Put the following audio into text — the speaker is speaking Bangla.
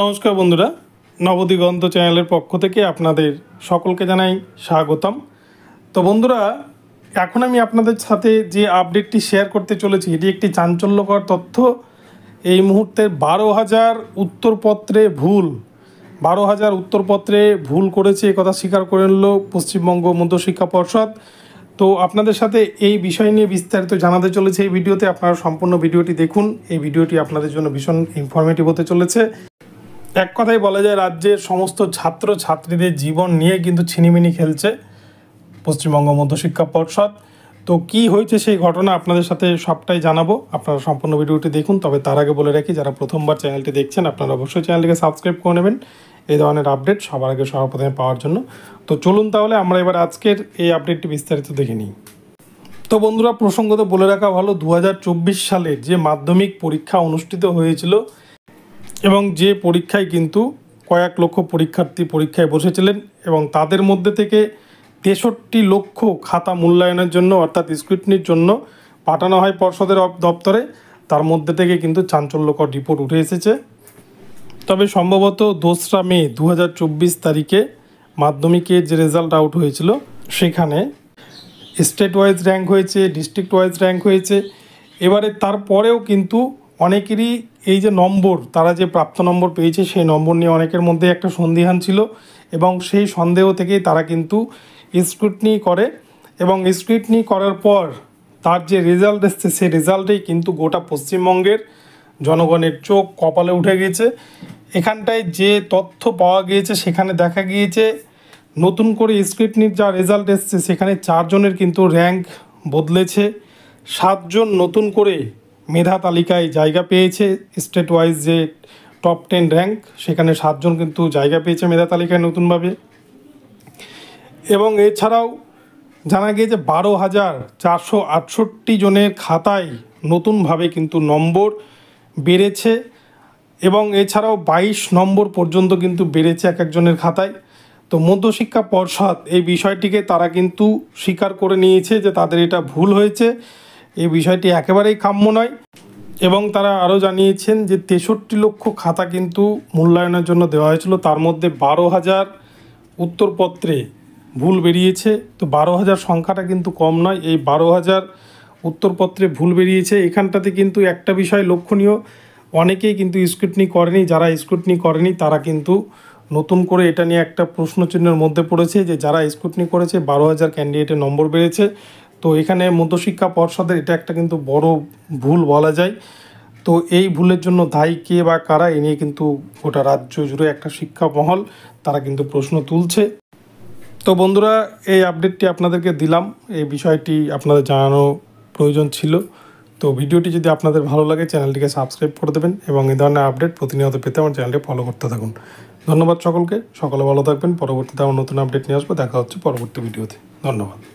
নমস্কার বন্ধুরা নবদিগন্ত চ্যানেলের পক্ষ থেকে আপনাদের সকলকে জানাই স্বাগতম তো বন্ধুরা এখন আমি আপনাদের সাথে যে আপডেটটি শেয়ার করতে চলেছি এটি একটি চাঞ্চল্যকর তথ্য এই মুহূর্তে বারো হাজার উত্তরপত্রে ভুল বারো হাজার উত্তরপত্রে ভুল করেছে কথা স্বীকার করে নিল পশ্চিমবঙ্গ মধ্যশিক্ষা পর্ষদ তো আপনাদের সাথে এই বিষয় নিয়ে বিস্তারিত জানাতে চলেছে এই ভিডিওতে আপনারা সম্পূর্ণ ভিডিওটি দেখুন এই ভিডিওটি আপনাদের জন্য ভীষণ ইনফরমেটিভ হতে চলেছে এক কথাই বলা যায় রাজ্যের সমস্ত ছাত্র ছাত্রীদের জীবন নিয়ে কিন্তু ছিনিমিনি খেলছে পশ্চিমবঙ্গ মধ্যশিক্ষা পর্ষদ তো কি হয়েছে সেই ঘটনা আপনাদের সাথে সবটাই জানাবো আপনারা সম্পূর্ণ ভিডিওটি দেখুন তবে তার আগে বলে রাখি যারা প্রথমবার চ্যানেলটি দেখছেন আপনারা অবশ্যই চ্যানেলটিকে সাবস্ক্রাইব করে নেবেন এই ধরনের আপডেট সবার আগে সর্বপ্রথমে পাওয়ার জন্য তো চলুন তাহলে আমরা এবার আজকের এই আপডেটটি বিস্তারিত দেখে নিই তো বন্ধুরা প্রসঙ্গত বলে রাখা ভালো দু সালের যে মাধ্যমিক পরীক্ষা অনুষ্ঠিত হয়েছিল এবং যে পরীক্ষায় কিন্তু কয়েক লক্ষ পরীক্ষার্থী পরীক্ষায় বসেছিলেন এবং তাদের মধ্যে থেকে তেষট্টি লক্ষ খাতা মূল্যায়নের জন্য অর্থাৎ স্ক্রুটনির জন্য পাঠানো হয় পর্ষদের দপ্তরে তার মধ্যে থেকে কিন্তু চাঞ্চল্যকর রিপোর্ট উঠে এসেছে তবে সম্ভবত দোসরা মে দু তারিখে মাধ্যমিকের যে রেজাল্ট আউট হয়েছিল সেখানে স্টেট ওয়াইজ র্যাঙ্ক হয়েছে ডিস্ট্রিক্ট ওয়াইজ র্যাঙ্ক হয়েছে এবারে তারপরেও কিন্তু অনেকেরই এই যে নম্বর তারা যে প্রাপ্ত নম্বর পেয়েছে সেই নম্বর নিয়ে অনেকের মধ্যে একটা সন্দিহান ছিল এবং সেই সন্দেহ থেকেই তারা কিন্তু স্ক্রুটনি করে এবং স্ক্রুটনি করার পর তার যে রেজাল্ট এসছে সেই রেজাল্টেই কিন্তু গোটা পশ্চিমবঙ্গের জনগণের চোখ কপালে উঠে গিয়েছে এখানটায় যে তথ্য পাওয়া গিয়েছে সেখানে দেখা গিয়েছে নতুন করে স্ক্রিপ্টনির যা রেজাল্ট এসছে সেখানে চারজনের কিন্তু র্যাঙ্ক বদলেছে সাতজন নতুন করে মেধা তালিকায় জায়গা পেয়েছে স্টেট ওয়াইজ যে টপ টেন র্যাঙ্ক সেখানে সাতজন কিন্তু জায়গা পেয়েছে মেধা তালিকায় নতুনভাবে এবং এছাড়াও জানা গিয়েছে বারো হাজার চারশো আটষট্টি জনের খাতায় নতুনভাবে কিন্তু নম্বর বেড়েছে এবং এছাড়াও বাইশ নম্বর পর্যন্ত কিন্তু বেড়েছে এক একজনের খাতায় তো মধ্যশিক্ষা পর্ষদ এই বিষয়টিকে তারা কিন্তু স্বীকার করে নিয়েছে যে তাদের এটা ভুল হয়েছে এই বিষয়টি একেবারেই কাম্য নয় এবং তারা আরও জানিয়েছেন যে তেষট্টি লক্ষ খাতা কিন্তু মূল্যায়নের জন্য দেওয়া হয়েছিল তার মধ্যে বারো হাজার উত্তরপত্রে ভুল বেরিয়েছে তো বারো হাজার সংখ্যাটা কিন্তু কম নয় এই বারো হাজার উত্তরপত্রে ভুল বেরিয়েছে এখানটাতে কিন্তু একটা বিষয় লক্ষণীয় অনেকেই কিন্তু স্ক্রুটনি করেনি যারা স্ক্রুটনি করেনি তারা কিন্তু নতুন করে এটা নিয়ে একটা প্রশ্নচিহ্নের মধ্যে পড়েছে যে যারা স্ক্রুটনি করেছে বারো হাজার ক্যান্ডিডেটের নম্বর বেড়েছে তো এখানে মধ্যশিক্ষা পর্ষদের এটা একটা কিন্তু বড় ভুল বলা যায় তো এই ভুলের জন্য দায়ী কে বা কারা এ নিয়ে কিন্তু গোটা রাজ্য জুড়ে একটা শিক্ষা মহল তারা কিন্তু প্রশ্ন তুলছে তো বন্ধুরা এই আপডেটটি আপনাদেরকে দিলাম এই বিষয়টি আপনাদের জানানো প্রয়োজন ছিল তো ভিডিওটি যদি আপনাদের ভালো লাগে চ্যানেলটিকে সাবস্ক্রাইব করে দেবেন এবং এই ধরনের আপডেট প্রতিনিয়ত পেতে আমার চ্যানেলটি ফলো করতে থাকুন ধন্যবাদ সকলকে সকলে ভালো থাকবেন পরবর্তীতে আমার নতুন আপডেট নিয়ে আসবো দেখা হচ্ছে পরবর্তী ভিডিওতে ধন্যবাদ